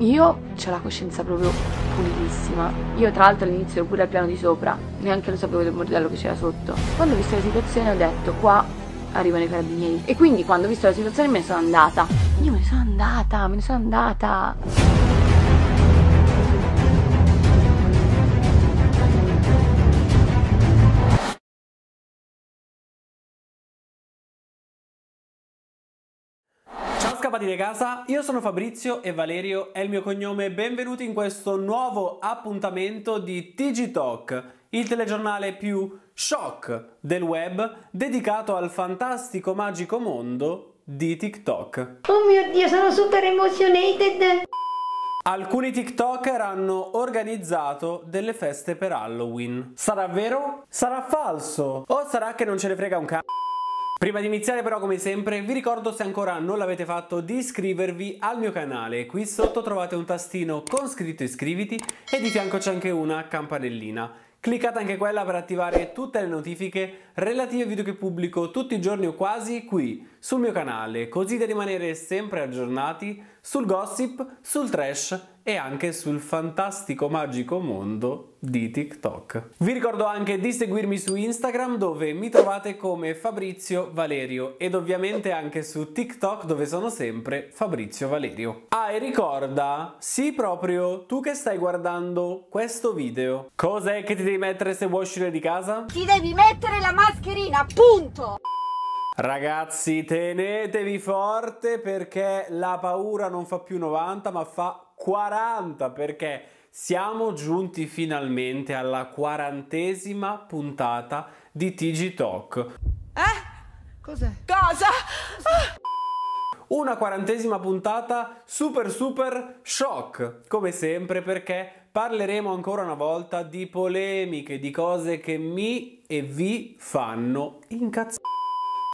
Io ho la coscienza proprio pulitissima. Io tra l'altro all'inizio ero pure al piano di sopra, neanche lo sapevo del bordello che c'era sotto. Quando ho visto la situazione ho detto qua arrivano i carabinieri. E quindi quando ho visto la situazione me ne sono andata. Io me ne sono andata, me ne sono andata. di casa, io sono Fabrizio e Valerio è il mio cognome. Benvenuti in questo nuovo appuntamento di TG Talk, il telegiornale più shock del web dedicato al fantastico magico mondo di TikTok. Oh mio dio, sono super emotionated! Alcuni TikToker hanno organizzato delle feste per Halloween. Sarà vero? Sarà falso? O sarà che non ce ne frega un c***o? Prima di iniziare però come sempre vi ricordo se ancora non l'avete fatto di iscrivervi al mio canale, qui sotto trovate un tastino con scritto iscriviti e di fianco c'è anche una campanellina. Cliccate anche quella per attivare tutte le notifiche relative ai video che pubblico tutti i giorni o quasi qui sul mio canale, così da rimanere sempre aggiornati sul gossip, sul trash e anche sul fantastico magico mondo di TikTok. Vi ricordo anche di seguirmi su Instagram dove mi trovate come Fabrizio Valerio ed ovviamente anche su TikTok dove sono sempre Fabrizio Valerio. Ah e ricorda, sì proprio, tu che stai guardando questo video, cos'è che ti devi mettere se vuoi uscire di casa? Ti devi mettere la mascherina, punto! Ragazzi, tenetevi forte perché la paura non fa più 90 ma fa 40 perché siamo giunti finalmente alla quarantesima puntata di TG Talk. Eh? Cos'è? Cosa? Ah! Una quarantesima puntata super super shock, come sempre perché parleremo ancora una volta di polemiche, di cose che mi e vi fanno incazzare.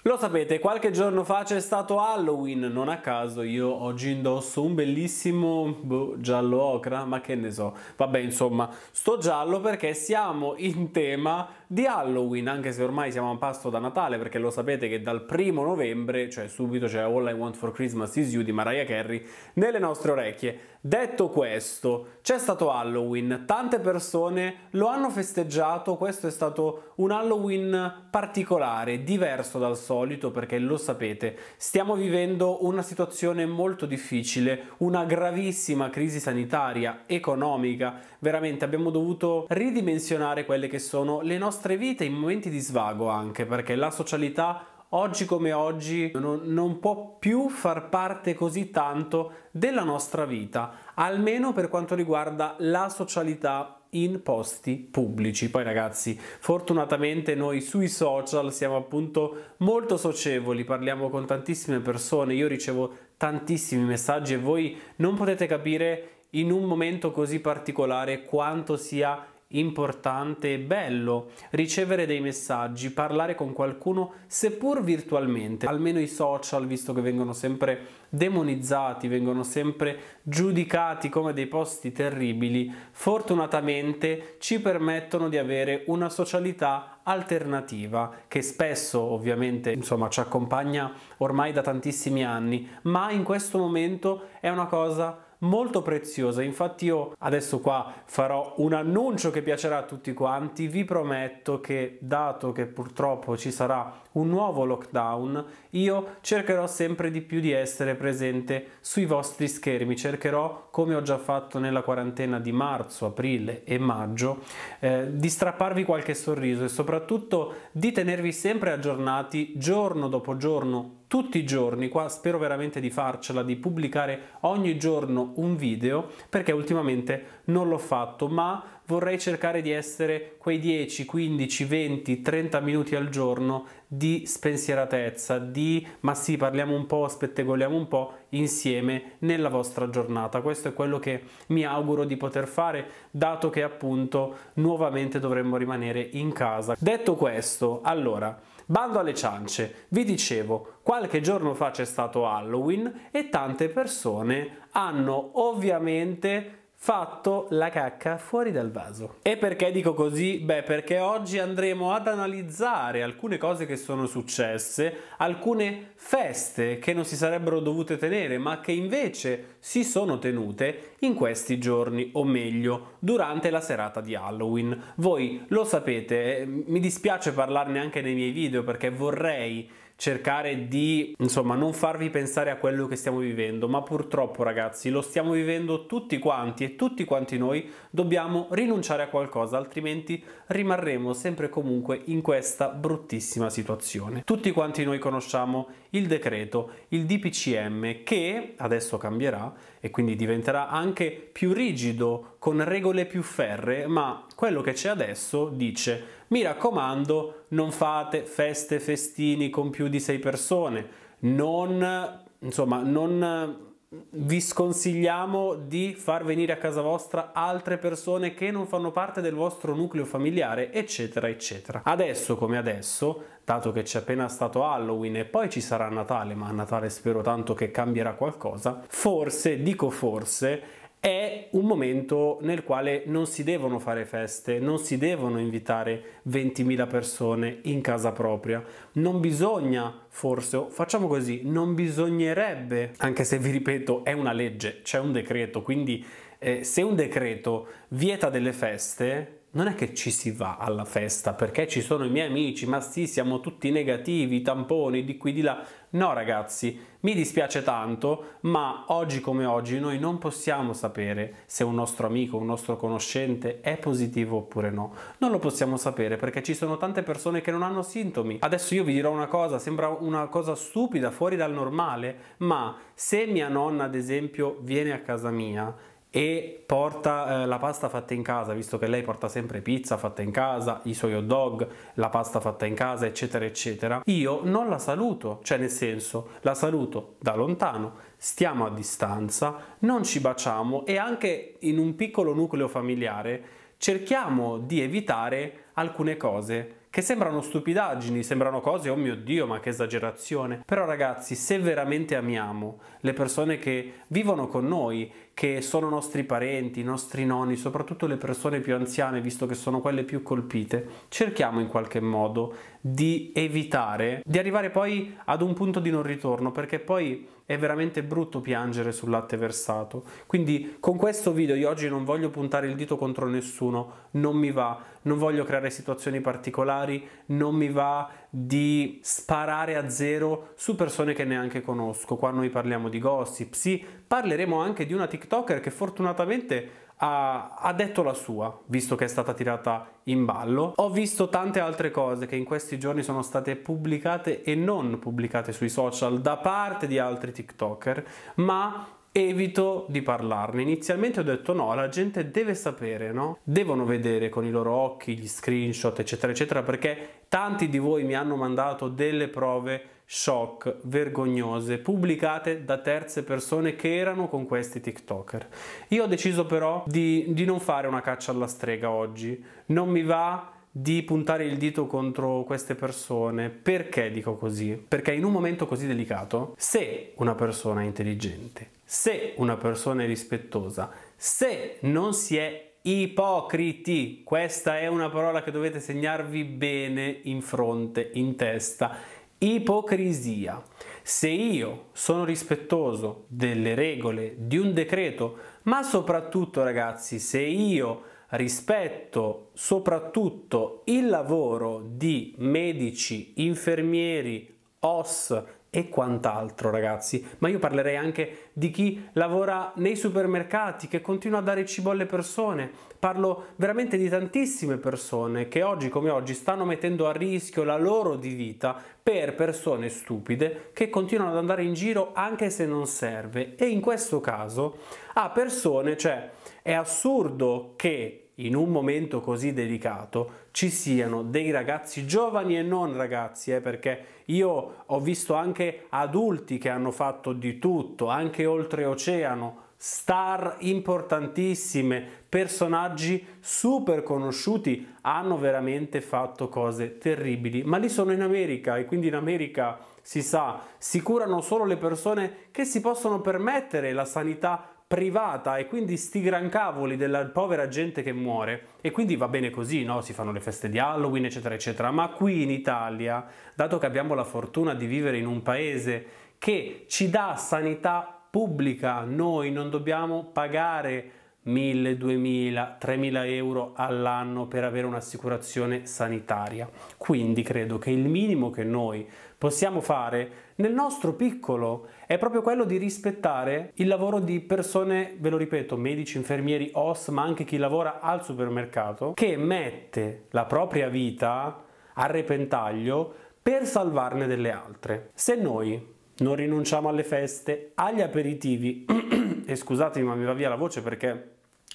Lo sapete, qualche giorno fa c'è stato Halloween, non a caso io oggi indosso un bellissimo boh, giallo ocra, ma che ne so. Vabbè, insomma, sto giallo perché siamo in tema di Halloween, anche se ormai siamo a pasto da Natale, perché lo sapete che dal primo novembre, cioè subito c'è cioè, All I Want for Christmas is You di Mariah Carey, nelle nostre orecchie. Detto questo, c'è stato Halloween, tante persone lo hanno festeggiato, questo è stato un Halloween particolare, diverso dal solito, perché lo sapete, stiamo vivendo una situazione molto difficile, una gravissima crisi sanitaria, economica, veramente abbiamo dovuto ridimensionare quelle che sono le nostre vite in momenti di svago anche perché la socialità oggi come oggi non, non, può più far parte così tanto della nostra vita, almeno per quanto riguarda la socialità in posti pubblici. Poi ragazzi, fortunatamente noi sui social siamo appunto molto socievoli, parliamo con tantissime persone, io ricevo tantissimi messaggi e voi non potete capire in un momento così particolare quanto sia importante e bello ricevere dei messaggi, parlare con qualcuno seppur virtualmente, almeno i social visto che vengono sempre demonizzati, vengono sempre giudicati come dei posti terribili, fortunatamente ci permettono di avere una socialità alternativa che spesso ovviamente insomma ci accompagna ormai da tantissimi anni, ma in questo momento è una cosa molto preziosa. Infatti io adesso qua farò un annuncio che piacerà a tutti quanti. Vi prometto che dato che purtroppo ci sarà un nuovo lockdown, io cercherò sempre di più di essere presente sui vostri schermi. Cercherò, come ho già fatto nella quarantena di marzo, aprile e maggio, eh, di strapparvi qualche sorriso e soprattutto di tenervi sempre aggiornati giorno dopo giorno tutti i giorni, qua spero veramente di farcela, di pubblicare ogni giorno un video, perché ultimamente non l'ho fatto, ma vorrei cercare di essere quei 10, 15, 20, 30 minuti al giorno di spensieratezza, di ma sì, parliamo un po', spettegoliamo un po' insieme nella vostra giornata. Questo è quello che mi auguro di poter fare, dato che appunto nuovamente dovremmo rimanere in casa. Detto questo, allora Bando alle ciance, vi dicevo, qualche giorno fa c'è stato Halloween e tante persone hanno ovviamente fatto la cacca fuori dal vaso. E perché dico così? Beh, perché oggi andremo ad analizzare alcune cose che sono successe, alcune feste che non si sarebbero dovute tenere, ma che invece si sono tenute in questi giorni, o meglio, durante la serata di Halloween. Voi lo sapete, eh, mi dispiace parlarne anche nei miei video perché vorrei cercare di insomma non farvi pensare a quello che stiamo vivendo, ma purtroppo ragazzi lo stiamo vivendo tutti quanti e tutti quanti noi dobbiamo rinunciare a qualcosa, altrimenti rimarremo sempre e comunque in questa bruttissima situazione. Tutti quanti noi conosciamo il decreto, il DPCM che adesso cambierà e quindi diventerà anche più rigido, con regole più ferre, ma quello che c'è adesso dice mi raccomando non fate feste, festini con più di sei persone, non, insomma, non vi sconsigliamo di far venire a casa vostra altre persone che non fanno parte del vostro nucleo familiare, eccetera, eccetera. Adesso come adesso, dato che c'è appena stato Halloween e poi ci sarà Natale, ma a Natale spero tanto che cambierà qualcosa, forse, dico forse, è un momento nel quale non si devono fare feste, non si devono invitare 20.000 persone in casa propria, non bisogna forse, facciamo così, non bisognerebbe, anche se vi ripeto è una legge, c'è un decreto, quindi eh, se un decreto vieta delle feste, non è che ci si va alla festa perché ci sono i miei amici, ma sì, siamo tutti negativi, tamponi di qui di là. No ragazzi, mi dispiace tanto, ma oggi come oggi noi non possiamo sapere se un nostro amico, un nostro conoscente è positivo oppure no. Non lo possiamo sapere perché ci sono tante persone che non hanno sintomi. Adesso io vi dirò una cosa, sembra una cosa stupida, fuori dal normale, ma se mia nonna ad esempio viene a casa mia, e porta eh, la pasta fatta in casa, visto che lei porta sempre pizza fatta in casa, i suoi hot dog, la pasta fatta in casa, eccetera, eccetera, io non la saluto, cioè nel senso la saluto da lontano, stiamo a distanza, non ci baciamo e anche in un piccolo nucleo familiare cerchiamo di evitare alcune cose che sembrano stupidaggini, sembrano cose, oh mio Dio, ma che esagerazione. Però ragazzi, se veramente amiamo le persone che vivono con noi, che sono nostri parenti, i nostri nonni, soprattutto le persone più anziane, visto che sono quelle più colpite, cerchiamo in qualche modo di evitare di arrivare poi ad un punto di non ritorno, perché poi è veramente brutto piangere sul latte versato. Quindi con questo video io oggi non voglio puntare il dito contro nessuno, non mi va, non voglio creare situazioni particolari, non mi va di sparare a zero su persone che neanche conosco. Qua noi parliamo di gossip, sì, parleremo anche di una TikToker che fortunatamente ha, ha detto la sua, visto che è stata tirata in ballo. Ho visto tante altre cose che in questi giorni sono state pubblicate e non pubblicate sui social da parte di altri TikToker, ma evito di parlarne. Inizialmente ho detto no, la gente deve sapere, no? Devono vedere con i loro occhi gli screenshot, eccetera, eccetera, perché tanti di voi mi hanno mandato delle prove shock, vergognose, pubblicate da terze persone che erano con questi TikToker. Io ho deciso però di, di non fare una caccia alla strega oggi, non mi va di puntare il dito contro queste persone. Perché dico così? Perché in un momento così delicato, se una persona è intelligente, se una persona è rispettosa, se non si è ipocriti, questa è una parola che dovete segnarvi bene in fronte, in testa Ipocrisia. Se io sono rispettoso delle regole di un decreto, ma soprattutto ragazzi, se io rispetto soprattutto il lavoro di medici, infermieri, OS e quant'altro ragazzi, ma io parlerei anche di chi lavora nei supermercati che continua a dare cibo alle persone, parlo veramente di tantissime persone che oggi come oggi stanno mettendo a rischio la loro di vita per persone stupide che continuano ad andare in giro anche se non serve e in questo caso a persone, cioè è assurdo che in un momento così delicato ci siano dei ragazzi giovani e non ragazzi, eh, perché io ho visto anche adulti che hanno fatto di tutto, anche oltreoceano, star importantissime, personaggi super conosciuti hanno veramente fatto cose terribili, ma lì sono in America e quindi in America si sa, si curano solo le persone che si possono permettere la sanità privata e quindi sti gran cavoli della povera gente che muore e quindi va bene così, no? Si fanno le feste di Halloween, eccetera, eccetera, ma qui in Italia, dato che abbiamo la fortuna di vivere in un paese che ci dà sanità pubblica, noi non dobbiamo pagare 1000, 2000, 3000 euro all'anno per avere un'assicurazione sanitaria. Quindi credo che il minimo che noi possiamo fare nel nostro piccolo è proprio quello di rispettare il lavoro di persone, ve lo ripeto, medici, infermieri, OS, ma anche chi lavora al supermercato, che mette la propria vita a repentaglio per salvarne delle altre. Se noi non rinunciamo alle feste, agli aperitivi e scusatemi ma mi va via la voce perché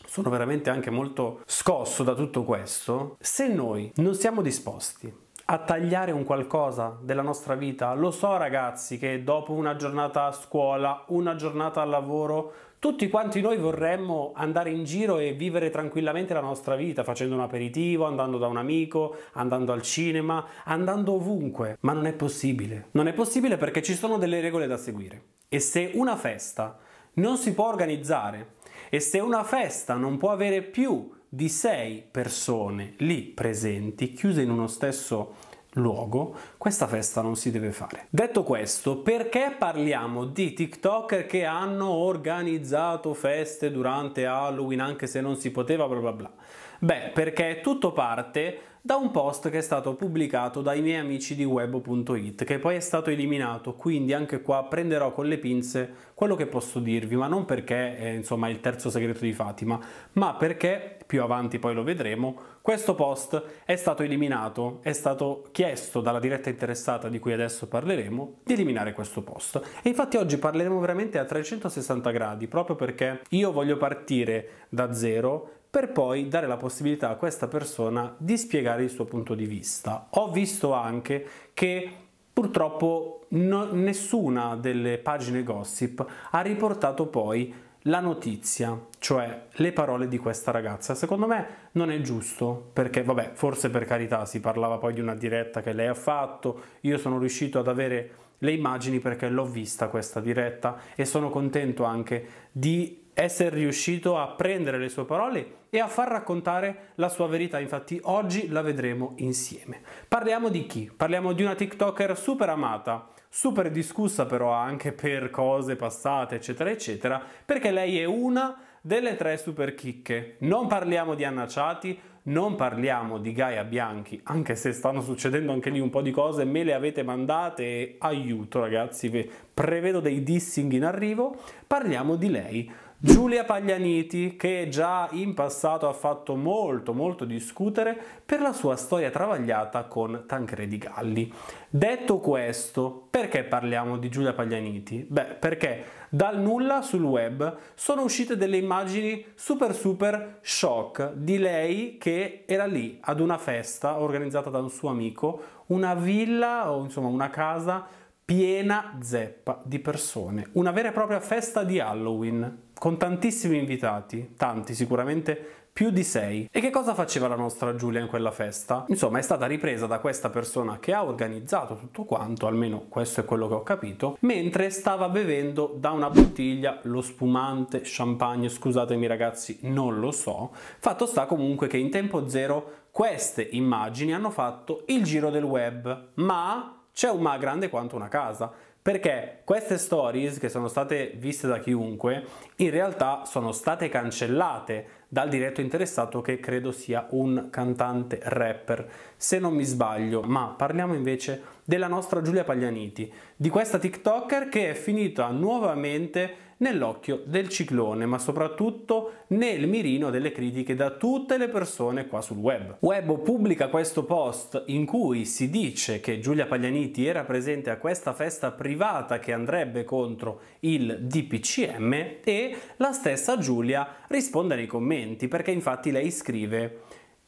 sono veramente anche molto scosso da tutto questo, se noi non siamo disposti a tagliare un qualcosa della nostra vita. Lo so ragazzi che dopo una giornata a scuola, una giornata al lavoro, tutti quanti noi vorremmo andare in giro e vivere tranquillamente la nostra vita facendo un aperitivo, andando da un amico, andando al cinema, andando ovunque, ma non è possibile. Non è possibile perché ci sono delle regole da seguire. E se una festa non si può organizzare e se una festa non può avere più di sei persone lì presenti, chiuse in uno stesso luogo, questa festa non si deve fare. Detto questo, perché parliamo di TikToker che hanno organizzato feste durante Halloween anche se non si poteva bla bla bla? Beh, perché tutto parte da un post che è stato pubblicato dai miei amici di web.it, che poi è stato eliminato, quindi anche qua prenderò con le pinze quello che posso dirvi, ma non perché è insomma il terzo segreto di Fatima, ma perché, più avanti poi lo vedremo, questo post è stato eliminato, è stato chiesto dalla diretta interessata di cui adesso parleremo di eliminare questo post. E infatti oggi parleremo veramente a 360 gradi, proprio perché io voglio partire da zero per poi dare la possibilità a questa persona di spiegare il suo punto di vista. Ho visto anche che purtroppo no, nessuna delle pagine gossip ha riportato poi la notizia, cioè le parole di questa ragazza. Secondo me non è giusto, perché vabbè, forse per carità si parlava poi di una diretta che lei ha fatto, io sono riuscito ad avere le immagini perché l'ho vista questa diretta e sono contento anche di essere riuscito a prendere le sue parole e a far raccontare la sua verità. Infatti oggi la vedremo insieme. Parliamo di chi? Parliamo di una TikToker super amata, super discussa però anche per cose passate, eccetera, eccetera, perché lei è una delle tre super chicche. Non parliamo di Anna Ciati, non parliamo di Gaia Bianchi, anche se stanno succedendo anche lì un po' di cose, me le avete mandate e aiuto ragazzi, prevedo dei dissing in arrivo. Parliamo di lei Giulia Paglianiti che già in passato ha fatto molto molto discutere per la sua storia travagliata con Tancredi Galli. Detto questo, perché parliamo di Giulia Paglianiti? Beh, perché dal nulla sul web sono uscite delle immagini super super shock di lei che era lì ad una festa organizzata da un suo amico, una villa o insomma una casa piena zeppa di persone, una vera e propria festa di Halloween, con tantissimi invitati, tanti sicuramente, più di sei. E che cosa faceva la nostra Giulia in quella festa? Insomma, è stata ripresa da questa persona che ha organizzato tutto quanto, almeno questo è quello che ho capito, mentre stava bevendo da una bottiglia lo spumante champagne, scusatemi ragazzi, non lo so. Fatto sta comunque che in tempo zero queste immagini hanno fatto il giro del web, ma c'è un ma grande quanto una casa. Perché queste stories, che sono state viste da chiunque, in realtà sono state cancellate dal diretto interessato che credo sia un cantante rapper, se non mi sbaglio, ma parliamo invece della nostra Giulia Paglianiti, di questa TikToker che è finita nuovamente nell'occhio del ciclone, ma soprattutto nel mirino delle critiche da tutte le persone qua sul web. Web pubblica questo post in cui si dice che Giulia Paglianiti era presente a questa festa privata che andrebbe contro il DPCM e la stessa Giulia risponde nei commenti perché infatti lei scrive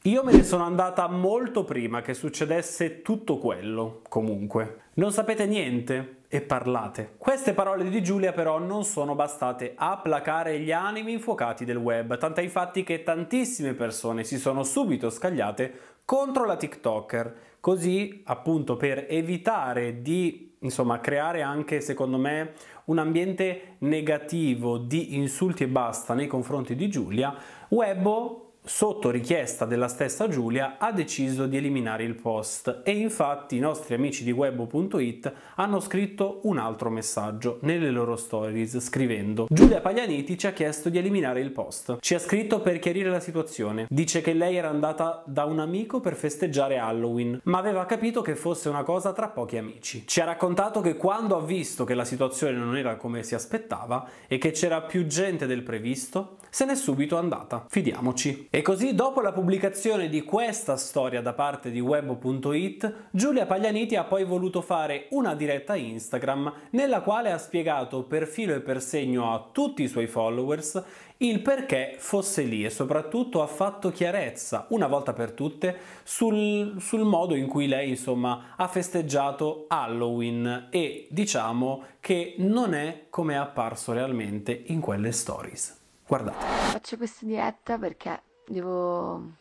io me ne sono andata molto prima che succedesse tutto quello, comunque. Non sapete niente? e parlate. Queste parole di Giulia però non sono bastate a placare gli animi infuocati del web, tant'è infatti che tantissime persone si sono subito scagliate contro la TikToker, così appunto per evitare di insomma creare anche secondo me un ambiente negativo di insulti e basta nei confronti di Giulia, Webbo sotto richiesta della stessa Giulia, ha deciso di eliminare il post e infatti i nostri amici di webo.it hanno scritto un altro messaggio nelle loro stories scrivendo Giulia Paglianiti ci ha chiesto di eliminare il post. Ci ha scritto per chiarire la situazione. Dice che lei era andata da un amico per festeggiare Halloween, ma aveva capito che fosse una cosa tra pochi amici. Ci ha raccontato che quando ha visto che la situazione non era come si aspettava e che c'era più gente del previsto, se n'è subito andata. Fidiamoci. E e così dopo la pubblicazione di questa storia da parte di web.it, Giulia Paglianiti ha poi voluto fare una diretta Instagram nella quale ha spiegato per filo e per segno a tutti i suoi followers il perché fosse lì e soprattutto ha fatto chiarezza una volta per tutte sul, sul modo in cui lei insomma ha festeggiato Halloween e diciamo che non è come è apparso realmente in quelle stories. Guardate. Faccio questa diretta perché devo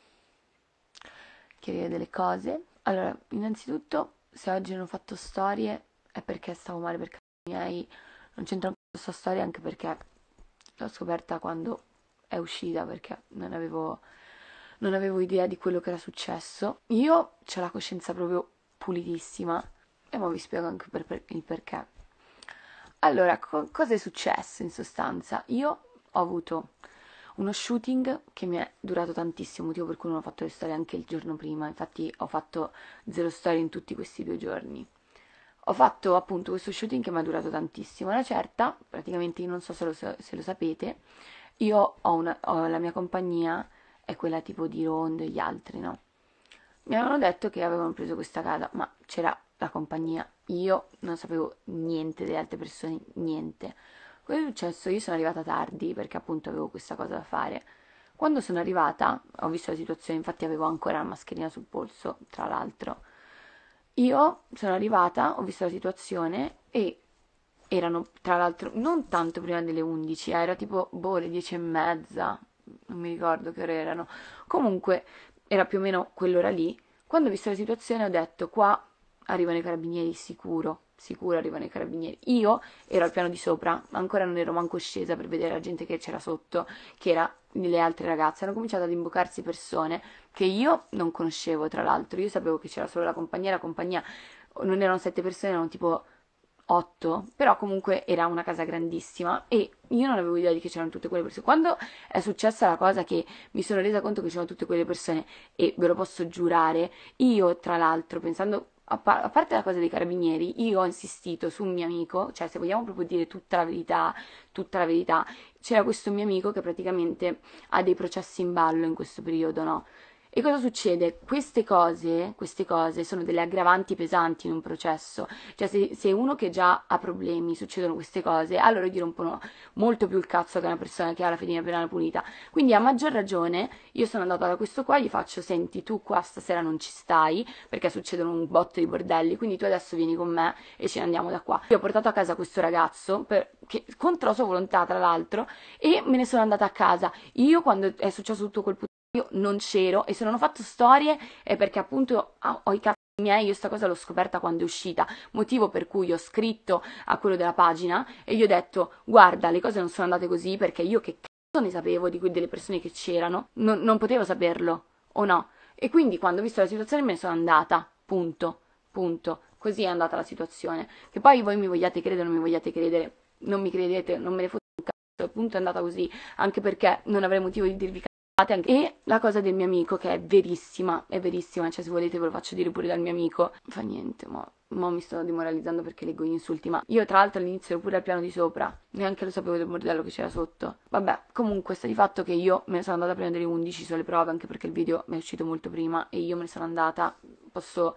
chiarire delle cose. Allora, innanzitutto, se oggi non ho fatto storie è perché stavo male per cazzi miei, non c'entra questa storia anche perché l'ho scoperta quando è uscita perché non avevo, non avevo idea di quello che era successo. Io ho la coscienza proprio pulitissima e ora vi spiego anche per, per, il perché. Allora, co- cosa è successo in sostanza? Io ho avuto uno shooting che mi è durato tantissimo, motivo per cui non ho fatto le storie anche il giorno prima, infatti ho fatto zero storie in tutti questi due giorni. Ho fatto appunto questo shooting che mi è durato tantissimo, una certa, praticamente non so se lo, se lo sapete, io ho, una, ho la mia compagnia, è quella tipo di Rondo e gli altri, no? Mi avevano detto che avevano preso questa casa, ma c'era la compagnia, io non sapevo niente delle altre persone, niente Cosa è successo? Io sono arrivata tardi perché appunto avevo questa cosa da fare. Quando sono arrivata, ho visto la situazione, infatti avevo ancora la mascherina sul polso, tra l'altro. Io sono arrivata, ho visto la situazione e erano tra l'altro non tanto prima delle 11, eh, era tipo boh le 10 e mezza, non mi ricordo che ore erano. Comunque era più o meno quell'ora lì. Quando ho visto la situazione ho detto qua arrivano i carabinieri sicuro, sicuro arrivano i carabinieri. Io ero al piano di sopra, ancora non ero manco scesa per vedere la gente che c'era sotto, che era nelle altre ragazze. Hanno cominciato ad imbocarsi persone che io non conoscevo, tra l'altro. Io sapevo che c'era solo la compagnia, la compagnia non erano sette persone, erano tipo otto, però comunque era una casa grandissima e io non avevo idea di che c'erano tutte quelle persone. Quando è successa la cosa che mi sono resa conto che c'erano tutte quelle persone e ve lo posso giurare, io tra l'altro pensando a, par- a, parte la cosa dei carabinieri, io ho insistito su un mio amico, cioè se vogliamo proprio dire tutta la verità, tutta la verità, c'era questo mio amico che praticamente ha dei processi in ballo in questo periodo, no? E cosa succede? Queste cose, queste cose, sono delle aggravanti pesanti in un processo, cioè se, se uno che già ha problemi succedono queste cose, allora gli rompono molto più il cazzo che una persona che ha la fedina penale punita. Quindi a maggior ragione io sono andata da questo qua, gli faccio senti tu qua stasera non ci stai perché succedono un botto di bordelli, quindi tu adesso vieni con me e ce ne andiamo da qua. Io ho portato a casa questo ragazzo per, che, contro la sua volontà tra l'altro e me ne sono andata a casa. Io quando è successo tutto quel io non c'ero e se non ho fatto storie è perché appunto ho, ho i cazzi miei, io sta cosa l'ho scoperta quando è uscita, motivo per cui ho scritto a quello della pagina e gli ho detto guarda le cose non sono andate così perché io che cazzo ne sapevo di que- delle persone che c'erano, non, non potevo saperlo o no. E quindi quando ho visto la situazione me ne sono andata, punto, punto. Così è andata la situazione. Che poi voi mi vogliate credere o non mi vogliate credere, non mi credete, non me ne foto un cazzo, appunto è andata così, anche perché non avrei motivo di dirvi cazzo e la cosa del mio amico, che è verissima, è verissima, cioè se volete ve lo faccio dire pure dal mio amico, fa niente, ma mo mi sto demoralizzando perché leggo gli insulti, ma io tra l'altro all'inizio ero pure al piano di sopra, neanche lo sapevo del bordello che c'era sotto. Vabbè, comunque sta di fatto che io me ne sono andata prima delle 11 sulle prove, anche perché il video mi è uscito molto prima e io me ne sono andata, posso,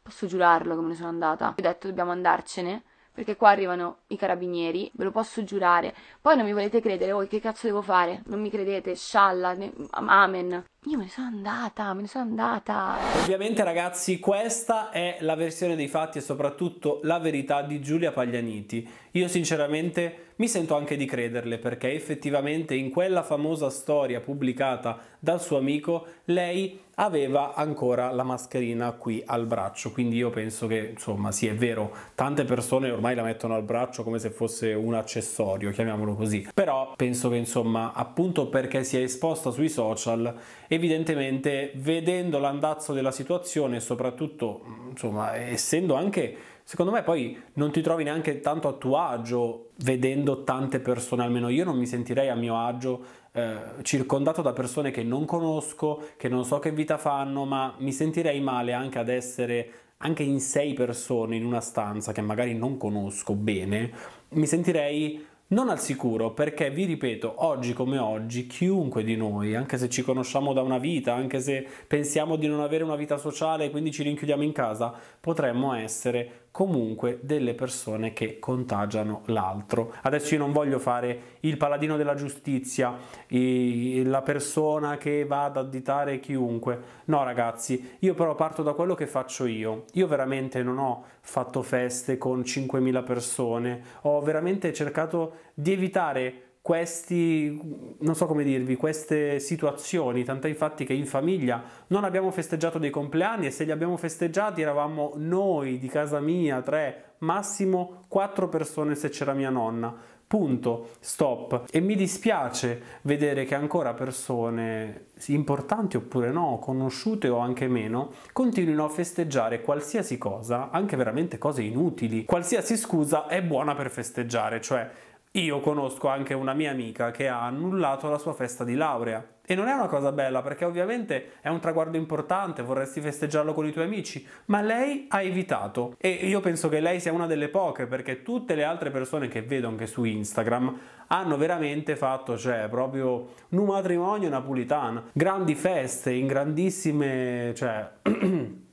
posso giurarlo che me ne sono andata. Ho detto dobbiamo andarcene perché qua arrivano i carabinieri, ve lo posso giurare. Poi non mi volete credere voi, che cazzo devo fare? Non mi credete, scialla, ne... amen. Io me ne sono andata, me ne sono andata. Ovviamente ragazzi, questa è la versione dei fatti e soprattutto la verità di Giulia Paglianiti. Io sinceramente mi sento anche di crederle perché effettivamente in quella famosa storia pubblicata dal suo amico, lei aveva ancora la mascherina qui al braccio quindi io penso che insomma sì è vero tante persone ormai la mettono al braccio come se fosse un accessorio chiamiamolo così però penso che insomma appunto perché si è esposta sui social evidentemente vedendo l'andazzo della situazione soprattutto insomma essendo anche secondo me poi non ti trovi neanche tanto a tuo agio vedendo tante persone almeno io non mi sentirei a mio agio eh, circondato da persone che non conosco, che non so che vita fanno, ma mi sentirei male anche ad essere anche in sei persone in una stanza che magari non conosco bene, mi sentirei non al sicuro perché vi ripeto, oggi come oggi, chiunque di noi, anche se ci conosciamo da una vita, anche se pensiamo di non avere una vita sociale e quindi ci rinchiudiamo in casa, potremmo essere comunque delle persone che contagiano l'altro. Adesso io non voglio fare il paladino della giustizia, la persona che va ad additare chiunque. No ragazzi, io però parto da quello che faccio io. Io veramente non ho fatto feste con 5.000 persone, ho veramente cercato di evitare questi, non so come dirvi, queste situazioni, tant'è infatti che in famiglia non abbiamo festeggiato dei compleanni e se li abbiamo festeggiati eravamo noi di casa mia, tre, massimo quattro persone se c'era mia nonna. Punto, stop. E mi dispiace vedere che ancora persone importanti oppure no, conosciute o anche meno, continuino a festeggiare qualsiasi cosa, anche veramente cose inutili. Qualsiasi scusa è buona per festeggiare, cioè io conosco anche una mia amica che ha annullato la sua festa di laurea. E non è una cosa bella perché ovviamente è un traguardo importante, vorresti festeggiarlo con i tuoi amici, ma lei ha evitato. E io penso che lei sia una delle poche perché tutte le altre persone che vedo anche su Instagram hanno veramente fatto, cioè, proprio un matrimonio napolitano, grandi feste, in grandissime, cioè...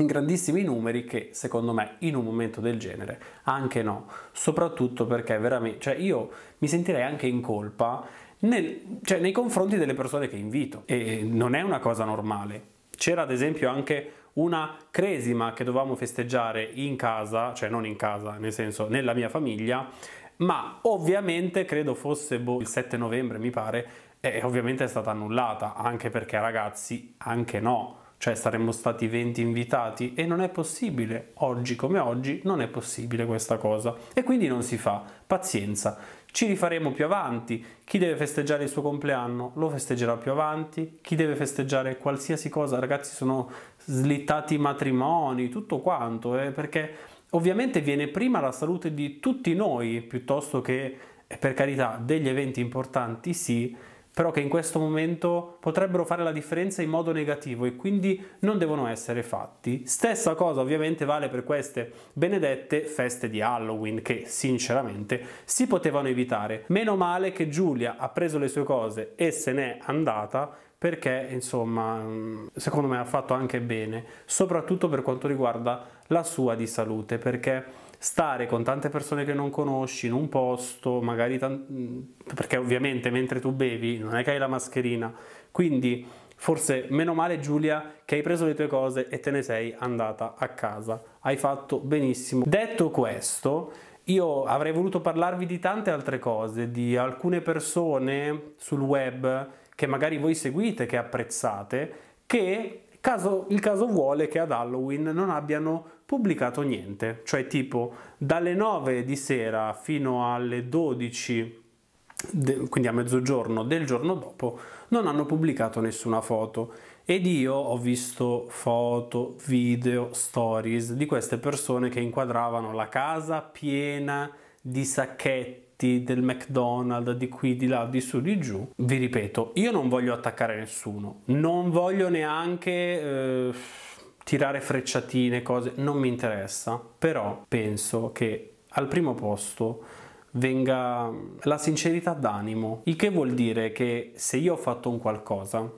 in grandissimi numeri che secondo me in un momento del genere anche no, soprattutto perché veramente, cioè io mi sentirei anche in colpa nel, cioè nei confronti delle persone che invito e non è una cosa normale. C'era ad esempio anche una cresima che dovevamo festeggiare in casa, cioè non in casa, nel senso nella mia famiglia, ma ovviamente credo fosse boh, il 7 novembre mi pare, e ovviamente è stata annullata, anche perché ragazzi, anche no cioè saremmo stati 20 invitati e non è possibile, oggi come oggi non è possibile questa cosa e quindi non si fa, pazienza, ci rifaremo più avanti, chi deve festeggiare il suo compleanno lo festeggerà più avanti, chi deve festeggiare qualsiasi cosa, ragazzi sono slittati i matrimoni, tutto quanto, eh, perché ovviamente viene prima la salute di tutti noi piuttosto che, eh, per carità, degli eventi importanti sì, però che in questo momento potrebbero fare la differenza in modo negativo e quindi non devono essere fatti. Stessa cosa ovviamente vale per queste benedette feste di Halloween che sinceramente si potevano evitare. Meno male che Giulia ha preso le sue cose e se n'è andata perché insomma mm, secondo me ha fatto anche bene, soprattutto per quanto riguarda la sua di salute, perché stare con tante persone che non conosci in un posto, magari tant- mm, perché ovviamente mentre tu bevi non è che hai la mascherina, quindi forse meno male Giulia che hai preso le tue cose e te ne sei andata a casa. Hai fatto benissimo. Detto questo, io avrei voluto parlarvi di tante altre cose, di alcune persone sul web che magari voi seguite, che apprezzate, che caso, il caso vuole che ad Halloween non abbiano pubblicato niente, cioè tipo dalle 9 di sera fino alle 12 quindi a mezzogiorno del giorno dopo, non hanno pubblicato nessuna foto. Ed io ho visto foto, video, stories di queste persone che inquadravano la casa piena di sacchetti del McDonald's di qui, di là, di su, di giù. Vi ripeto, io non voglio attaccare nessuno, non voglio neanche... Eh tirare frecciatine, cose, non mi interessa, però penso che al primo posto venga la sincerità d'animo, il che vuol dire che se io ho fatto un qualcosa,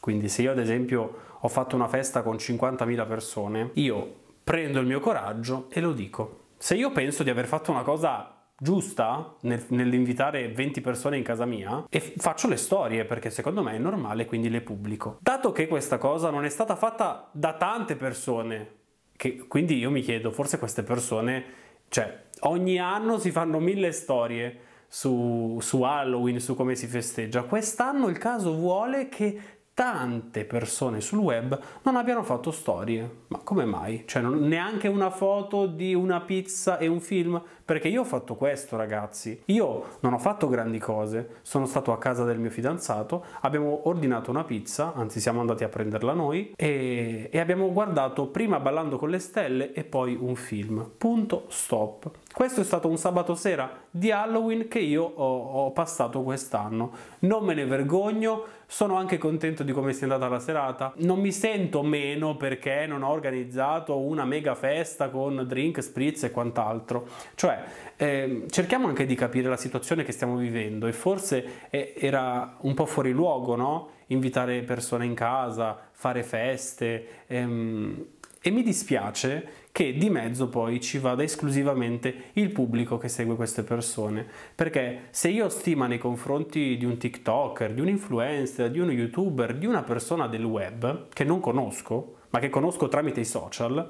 quindi se io ad esempio ho fatto una festa con 50.000 persone, io prendo il mio coraggio e lo dico. Se io penso di aver fatto una cosa giusta nel, nell'invitare 20 persone in casa mia e faccio le storie perché secondo me è normale, quindi le pubblico. Dato che questa cosa non è stata fatta da tante persone, che, quindi io mi chiedo, forse queste persone, cioè ogni anno si fanno mille storie. Su, su Halloween, su come si festeggia. Quest'anno il caso vuole che tante persone sul web non abbiano fatto storie. Ma come mai? Cioè, non, neanche una foto di una pizza e un film? Perché io ho fatto questo, ragazzi. Io non ho fatto grandi cose. Sono stato a casa del mio fidanzato, abbiamo ordinato una pizza, anzi siamo andati a prenderla noi, e, e abbiamo guardato prima Ballando con le stelle e poi un film. Punto, stop. Questo è stato un sabato sera di Halloween che io ho, ho passato quest'anno. Non me ne vergogno, sono anche contento di come sia andata la serata. Non mi sento meno perché non ho organizzato una mega festa con drink, spritz e quant'altro. Cioè, eh, cerchiamo anche di capire la situazione che stiamo vivendo e forse eh, era un po' fuori luogo, no? Invitare persone in casa, fare feste. Ehm, e mi dispiace che di mezzo poi ci vada esclusivamente il pubblico che segue queste persone. Perché se io stima nei confronti di un TikToker, di un influencer, di uno youtuber, di una persona del web che non conosco, ma che conosco tramite i social,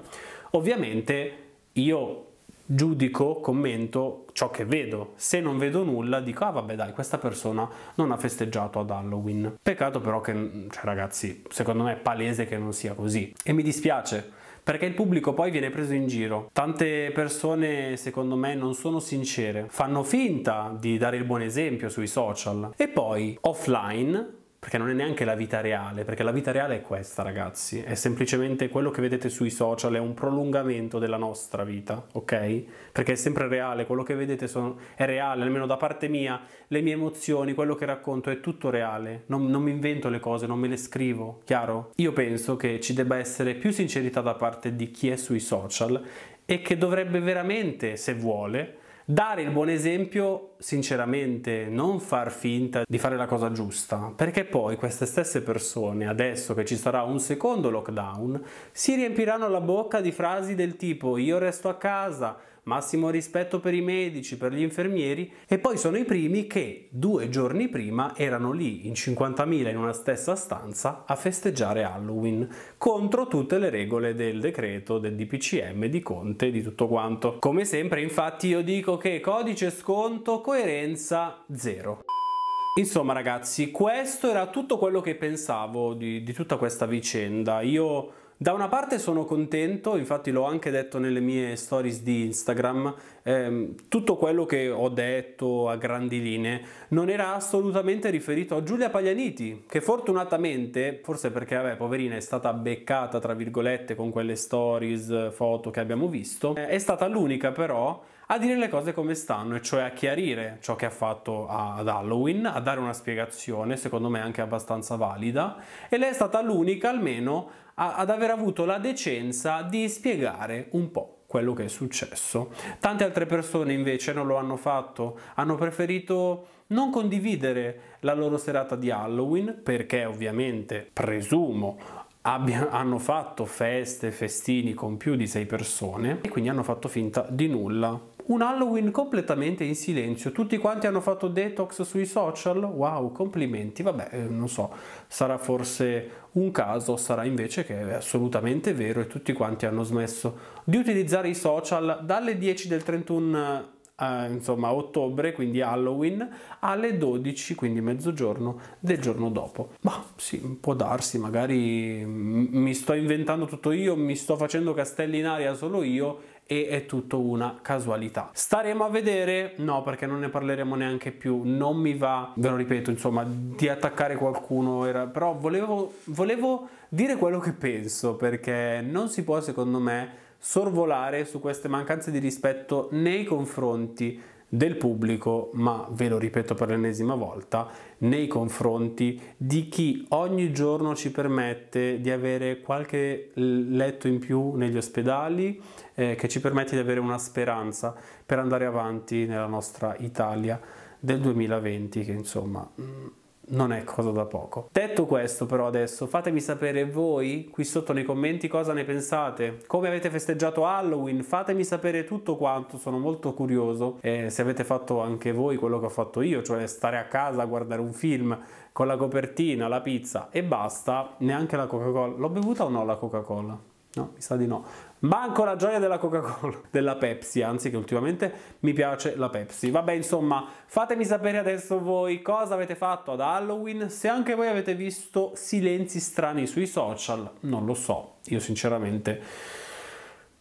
ovviamente io giudico, commento ciò che vedo. Se non vedo nulla, dico, ah vabbè dai, questa persona non ha festeggiato ad Halloween. Peccato però che, cioè ragazzi, secondo me è palese che non sia così. E mi dispiace, perché il pubblico poi viene preso in giro. Tante persone, secondo me, non sono sincere, fanno finta di dare il buon esempio sui social. E poi, offline, perché non è neanche la vita reale, perché la vita reale è questa, ragazzi, è semplicemente quello che vedete sui social, è un prolungamento della nostra vita, ok? Perché è sempre reale, quello che vedete sono, è reale, almeno da parte mia, le mie emozioni, quello che racconto è tutto reale, non, non mi invento le cose, non me le scrivo, chiaro? Io penso che ci debba essere più sincerità da parte di chi è sui social e che dovrebbe veramente, se vuole, Dare il buon esempio, sinceramente, non far finta di fare la cosa giusta, perché poi queste stesse persone, adesso che ci sarà un secondo lockdown, si riempiranno la bocca di frasi del tipo io resto a casa, massimo rispetto per i medici, per gli infermieri e poi sono i primi che due giorni prima erano lì in 50.000 in una stessa stanza a festeggiare Halloween contro tutte le regole del decreto, del DPCM, di Conte, di tutto quanto. Come sempre infatti io dico che codice sconto, coerenza zero. Insomma ragazzi, questo era tutto quello che pensavo di, di tutta questa vicenda. Io da una parte sono contento, infatti l'ho anche detto nelle mie stories di Instagram, ehm, tutto quello che ho detto a grandi linee non era assolutamente riferito a Giulia Paglianiti, che fortunatamente, forse perché vabbè, poverina è stata beccata tra virgolette con quelle stories, foto che abbiamo visto, eh, è stata l'unica però a dire le cose come stanno, e cioè a chiarire ciò che ha fatto ad Halloween, a dare una spiegazione, secondo me anche abbastanza valida, e lei è stata l'unica almeno ad aver avuto la decenza di spiegare un po' quello che è successo. Tante altre persone invece non lo hanno fatto, hanno preferito non condividere la loro serata di Halloween perché ovviamente presumo abbia, hanno fatto feste, festini con più di sei persone e quindi hanno fatto finta di nulla un Halloween completamente in silenzio. Tutti quanti hanno fatto detox sui social? Wow, complimenti. Vabbè, eh, non so, sarà forse un caso, sarà invece che è assolutamente vero e tutti quanti hanno smesso di utilizzare i social dalle 10 del 31 eh, insomma, ottobre, quindi Halloween, alle 12, quindi mezzogiorno del giorno dopo. Ma sì, può darsi, magari mm, mi sto inventando tutto io, mi sto facendo castelli in aria solo io e è tutto una casualità. Staremo a vedere? No, perché non ne parleremo neanche più, non mi va, ve lo ripeto, insomma, di attaccare qualcuno, era... però volevo, volevo dire quello che penso, perché non si può, secondo me, sorvolare su queste mancanze di rispetto nei confronti del pubblico, ma ve lo ripeto per l'ennesima volta, nei confronti di chi ogni giorno ci permette di avere qualche letto in più negli ospedali, eh, che ci permette di avere una speranza per andare avanti nella nostra Italia del 2020, che insomma mm, non è cosa da poco. Detto questo però adesso fatemi sapere voi qui sotto nei commenti cosa ne pensate, come avete festeggiato Halloween, fatemi sapere tutto quanto, sono molto curioso e se avete fatto anche voi quello che ho fatto io, cioè stare a casa a guardare un film con la copertina, la pizza e basta, neanche la Coca-Cola. L'ho bevuta o no la Coca-Cola? No, mi sa di no. Manco la gioia della Coca-Cola, della Pepsi, anzi che ultimamente mi piace la Pepsi. Vabbè, insomma, fatemi sapere adesso voi cosa avete fatto ad Halloween, se anche voi avete visto silenzi strani sui social, non lo so, io sinceramente...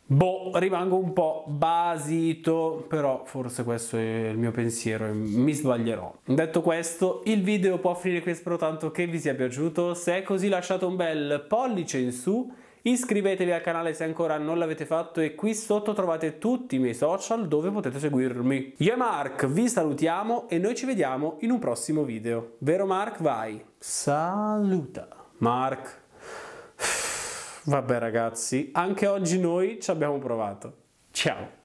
Boh, rimango un po' basito, però forse questo è il mio pensiero e mi sbaglierò. Detto questo, il video può finire qui, spero tanto che vi sia piaciuto. Se è così lasciate un bel pollice in su Iscrivetevi al canale se ancora non l'avete fatto e qui sotto trovate tutti i miei social dove potete seguirmi. Io e Mark vi salutiamo e noi ci vediamo in un prossimo video. Vero Mark? Vai! Saluta! Mark! Vabbè ragazzi, anche oggi noi ci abbiamo provato. Ciao!